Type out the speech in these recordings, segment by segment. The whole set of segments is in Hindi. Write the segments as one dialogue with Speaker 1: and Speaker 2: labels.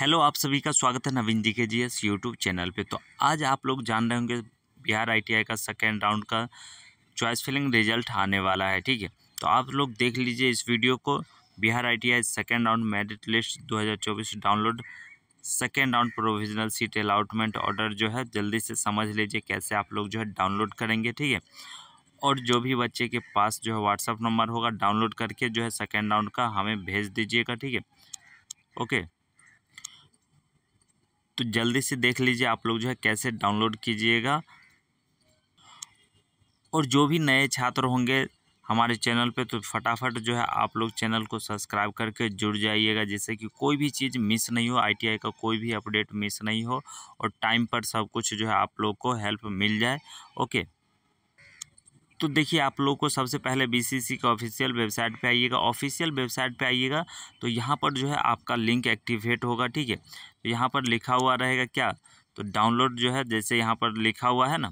Speaker 1: हेलो आप सभी का स्वागत है नवीन जी के जी एस यूट्यूब चैनल पे तो आज आप लोग जान रहे होंगे बिहार आईटीआई का सेकेंड राउंड का चॉइस फिलिंग रिजल्ट आने वाला है ठीक है तो आप लोग देख लीजिए इस वीडियो को Bihar ITI second round merit list 2024 download second round provisional seat allotment order जो है जल्दी से समझ लीजिए कैसे आप लोग जो है डाउनलोड करेंगे ठीक है और जो भी बच्चे के पास जो है व्हाट्सअप नंबर होगा डाउनलोड करके जो है सेकेंड राउंड का हमें भेज दीजिएगा ठीक है ओके तो जल्दी से देख लीजिए आप लोग जो है कैसे डाउनलोड कीजिएगा और जो भी नए छात्र होंगे हमारे चैनल पे तो फटाफट जो है आप लोग चैनल को सब्सक्राइब करके जुड़ जाइएगा जिससे कि कोई भी चीज़ मिस नहीं हो आईटीआई का कोई भी अपडेट मिस नहीं हो और टाइम पर सब कुछ जो है आप लोग को हेल्प मिल जाए ओके तो देखिए आप लोग को सबसे पहले बीसीसी का ऑफिशियल वेबसाइट पे आइएगा ऑफिशियल वेबसाइट पे आइएगा तो यहाँ पर जो है आपका लिंक एक्टिवेट होगा ठीक है तो यहाँ पर लिखा हुआ रहेगा क्या तो डाउनलोड जो है जैसे यहाँ पर लिखा हुआ है ना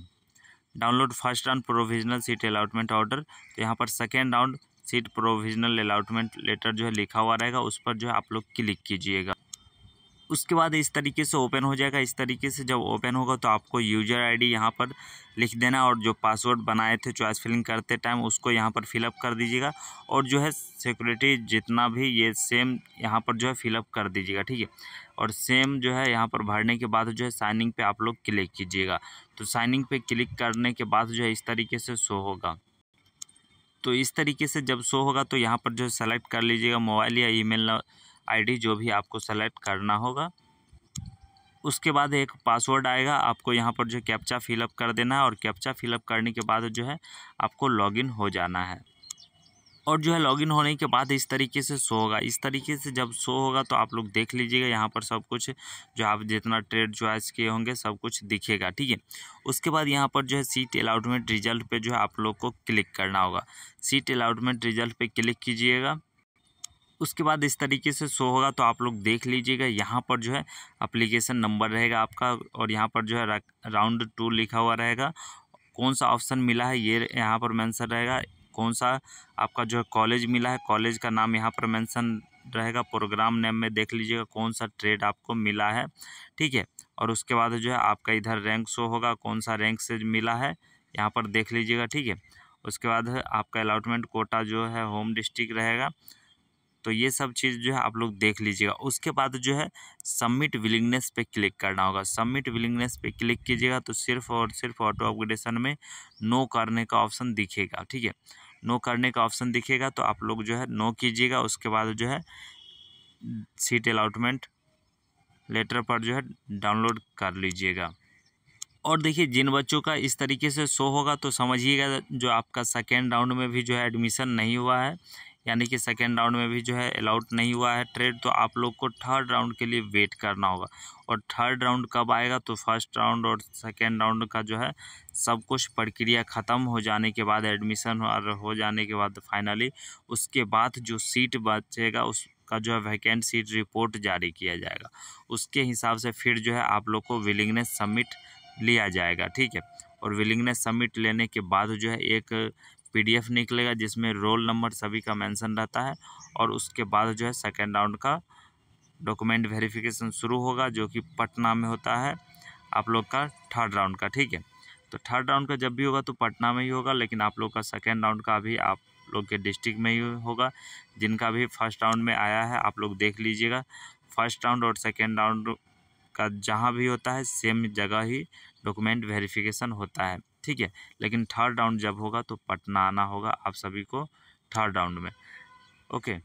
Speaker 1: download first round provisional seat allotment order तो यहाँ पर second round seat provisional allotment letter जो है लिखा हुआ रहेगा उस पर जो है आप लोग क्लिक कीजिएगा उसके बाद इस तरीके से ओपन हो जाएगा इस तरीके से जब ओपन होगा तो आपको यूजर आईडी यहाँ पर लिख देना और जो पासवर्ड बनाए थे चॉइस फिलिंग करते टाइम उसको यहाँ पर फिलअप कर दीजिएगा और जो है सिक्योरिटी जितना भी ये सेम यहाँ पर जो है फिलअप कर दीजिएगा ठीक है और सेम जो है यहाँ पर भरने के बाद जो है साइनिंग पे आप लोग क्लिक कीजिएगा तो साइनिंग पे क्लिक करने के बाद जो है इस तरीके से शो होगा तो इस तरीके से जब शो होगा तो यहाँ पर जो है सेलेक्ट कर लीजिएगा मोबाइल या ईमेल आईडी जो भी आपको सेलेक्ट करना होगा उसके बाद एक पासवर्ड आएगा आपको यहाँ पर जो है कैप्चा फिलअप कर देना है और कैप्चा फिलअप करने के बाद जो है आपको लॉगिन हो जाना है और जो है लॉगिन होने के बाद इस तरीके से शो होगा इस तरीके से जब शो होगा तो आप लोग देख लीजिएगा यहाँ पर सब कुछ जो आप जितना ट्रेड चॉइस किए होंगे सब कुछ दिखेगा ठीक है उसके बाद यहाँ पर जो है सीट अलाउटमेंट रिजल्ट पे जो है आप लोग को क्लिक करना होगा सीट अलाउटमेंट रिजल्ट पे क्लिक कीजिएगा उसके बाद इस तरीके से शो होगा तो आप लोग देख लीजिएगा यहाँ पर जो है अप्लीकेशन नंबर रहेगा आपका और यहाँ पर जो है राउंड टू लिखा हुआ रहेगा कौन सा ऑप्शन मिला है ये यहाँ पर मैंसन रहेगा कौन सा आपका जो है कॉलेज मिला है कॉलेज का नाम यहाँ पर मैंसन रहेगा प्रोग्राम नेम में देख लीजिएगा कौन सा ट्रेड आपको मिला है ठीक है और उसके बाद जो है आपका इधर रैंक शो होगा कौन सा रैंक से मिला है यहाँ पर देख लीजिएगा ठीक है उसके बाद आपका अलाटमेंट कोटा जो है होम डिस्ट्रिक्ट रहेगा तो ये सब चीज़ जो है आप लोग देख लीजिएगा उसके बाद जो है सबमिट विलिंगनेस पे क्लिक करना होगा सबमिट विलिंगनेस पे क्लिक कीजिएगा तो सिर्फ और सिर्फ ऑटो अपग्रेडेशन में नो करने का ऑप्शन दिखेगा ठीक है नो करने का ऑप्शन दिखेगा तो आप लोग जो है नो कीजिएगा उसके बाद जो है सीट अलाटमेंट लेटर पर जो है डाउनलोड कर लीजिएगा और देखिए जिन बच्चों का इस तरीके से शो होगा तो समझिएगा जो आपका सेकेंड राउंड में भी जो है एडमिशन नहीं हुआ है यानी कि सेकेंड राउंड में भी जो है अलाउड नहीं हुआ है ट्रेड तो आप लोग को थर्ड राउंड के लिए वेट करना होगा और थर्ड राउंड कब आएगा तो फर्स्ट राउंड और सेकेंड राउंड का जो है सब कुछ प्रक्रिया ख़त्म हो जाने के बाद एडमिशन और हो जाने के बाद फाइनली उसके बाद जो सीट बचेगा उस का जो है वैकेंट सीट रिपोर्ट जारी किया जाएगा उसके हिसाब से फिर जो है आप लोग को विलिंगनेस सबमिट लिया जाएगा ठीक है और विलिंगनेस सबमिट लेने के बाद जो है एक पीडीएफ निकलेगा जिसमें रोल नंबर सभी का मेंशन रहता है और उसके बाद जो है सेकेंड राउंड का डॉक्यूमेंट वेरिफिकेशन शुरू होगा जो कि पटना में होता है आप लोग का थर्ड राउंड का ठीक है तो थर्ड राउंड का जब भी होगा तो पटना में ही होगा लेकिन आप लोग का सेकेंड राउंड का भी आप लोग के डिस्ट्रिक्ट में ही होगा जिनका भी फर्स्ट राउंड में आया है आप लोग देख लीजिएगा फर्स्ट राउंड और सेकेंड राउंड का जहाँ भी होता है सेम जगह ही डॉक्यूमेंट वेरिफिकेशन होता है ठीक है लेकिन थर्ड राउंड जब होगा तो पटना आना होगा आप सभी को थर्ड राउंड में ओके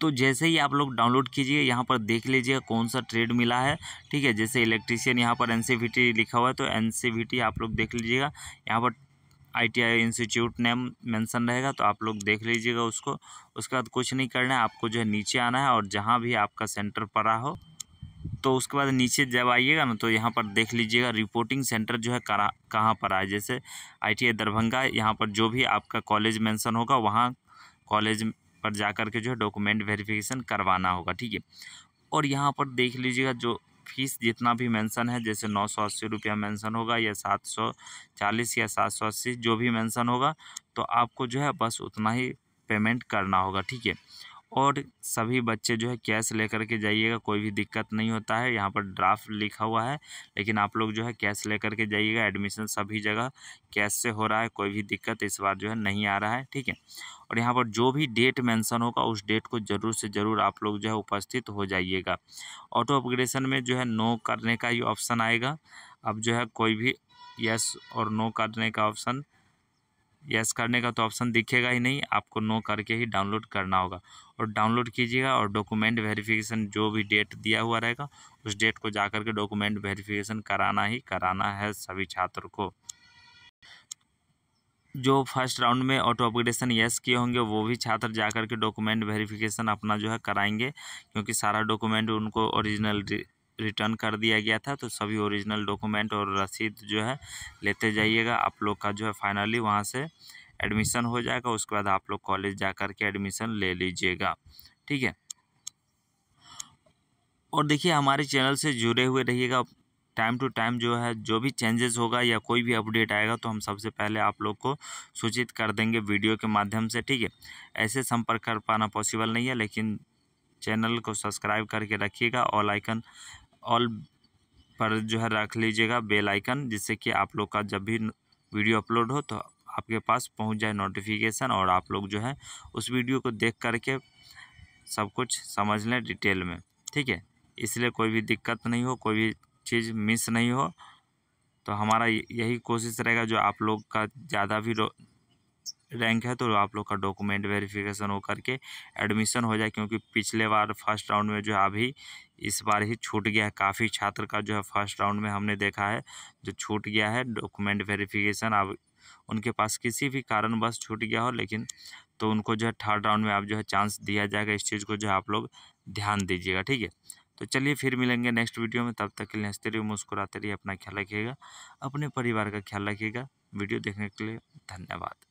Speaker 1: तो जैसे ही आप लोग डाउनलोड कीजिए यहाँ पर देख लीजिए कौन सा ट्रेड मिला है ठीक है जैसे इलेक्ट्रीशियन यहाँ पर एन लिखा हुआ है तो एन आप लोग देख लीजिएगा यहाँ पर आईटीआई इंस्टीट्यूट नेम मेंशन रहेगा तो आप लोग देख लीजिएगा उसको उसके बाद कुछ नहीं करना है आपको जो है नीचे आना है और जहाँ भी आपका सेंटर पड़ा हो तो उसके बाद नीचे जब आइएगा ना तो यहाँ पर देख लीजिएगा रिपोर्टिंग सेंटर जो है करा कहाँ पर आए जैसे आईटीआई दरभंगा यहाँ पर जो भी आपका कॉलेज मेंशन होगा वहाँ कॉलेज पर जा कर के जो है डॉक्यूमेंट वेरिफिकेशन करवाना होगा ठीक है और यहाँ पर देख लीजिएगा जो फीस जितना भी मेंशन है जैसे नौ सौ अस्सी रुपया मैंसन होगा या सात सौ चालीस या सात सौ अस्सी जो भी मेंशन होगा तो आपको जो है बस उतना ही पेमेंट करना होगा ठीक है और सभी बच्चे जो है कैश लेकर के जाइएगा कोई भी दिक्कत नहीं होता है यहाँ पर ड्राफ्ट लिखा हुआ है लेकिन आप लोग जो है कैश लेकर के जाइएगा एडमिशन सभी जगह कैश से हो रहा है कोई भी दिक्कत इस बार जो है नहीं आ रहा है ठीक है और यहाँ पर जो भी डेट मेंशन होगा उस डेट को ज़रूर से ज़रूर आप लोग जो है उपस्थित हो जाइएगा ऑटो अपग्रेडेशन में जो है नो करने का ये ऑप्शन आएगा अब जो है कोई भी यस और नो करने का ऑप्शन यस करने का तो ऑप्शन दिखेगा ही नहीं आपको नो करके ही डाउनलोड करना होगा और डाउनलोड कीजिएगा और डॉक्यूमेंट वेरिफिकेशन जो भी डेट दिया हुआ रहेगा उस डेट को जा के डॉक्यूमेंट वेरिफिकेशन कराना ही कराना है सभी छात्र को जो फर्स्ट राउंड में ऑटो अपग्रेडेशन यस किए होंगे वो भी छात्र जा कर के डॉक्यूमेंट वेरिफिकेशन अपना जो है कराएंगे क्योंकि सारा डॉक्यूमेंट उनको ओरिजिनल रिटर्न कर दिया गया था तो सभी ओरिजिनल डॉक्यूमेंट और रसीद जो है लेते जाइएगा आप लोग का जो है फाइनली वहाँ से एडमिशन हो जाएगा उसके बाद आप लोग कॉलेज जा कर के एडमिशन ले लीजिएगा ठीक है और देखिए हमारे चैनल से जुड़े हुए रहिएगा टाइम टू टाइम जो है जो भी चेंजेस होगा या कोई भी अपडेट आएगा तो हम सबसे पहले आप लोग को सूचित कर देंगे वीडियो के माध्यम से ठीक है ऐसे संपर्क कर पाना पॉसिबल नहीं है लेकिन चैनल को सब्सक्राइब करके रखिएगा ऑल आइकन ऑल पर जो है रख लीजिएगा बेल आइकन जिससे कि आप लोग का जब भी वीडियो अपलोड हो तो आपके पास पहुंच जाए नोटिफिकेशन और आप लोग जो है उस वीडियो को देख करके सब कुछ समझ लें डिटेल में ठीक है इसलिए कोई भी दिक्कत नहीं हो कोई भी चीज़ मिस नहीं हो तो हमारा यही कोशिश रहेगा जो आप लोग का ज़्यादा भी रैंक है तो आप लोग का डॉक्यूमेंट वेरिफिकेशन हो करके एडमिशन हो जाए क्योंकि पिछले बार फर्स्ट राउंड में जो है अभी इस बार ही छूट गया है काफ़ी छात्र का जो है फर्स्ट राउंड में हमने देखा है जो छूट गया है डॉक्यूमेंट वेरिफिकेशन अब उनके पास किसी भी कारण बस छूट गया हो लेकिन तो उनको जो है थर्ड राउंड में आप जो है चांस दिया जाएगा इस चीज़ को जो है आप लोग ध्यान दीजिएगा ठीक है तो चलिए फिर मिलेंगे नेक्स्ट वीडियो में तब तक के लिए हंसते रहिए मुस्कुराते रहिए अपना ख्याल रखिएगा अपने परिवार का ख्याल रखिएगा वीडियो देखने के लिए धन्यवाद